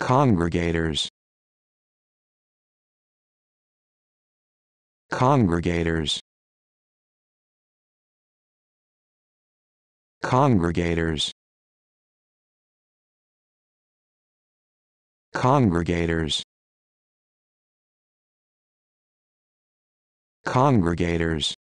congregators congregators congregators congregators congregators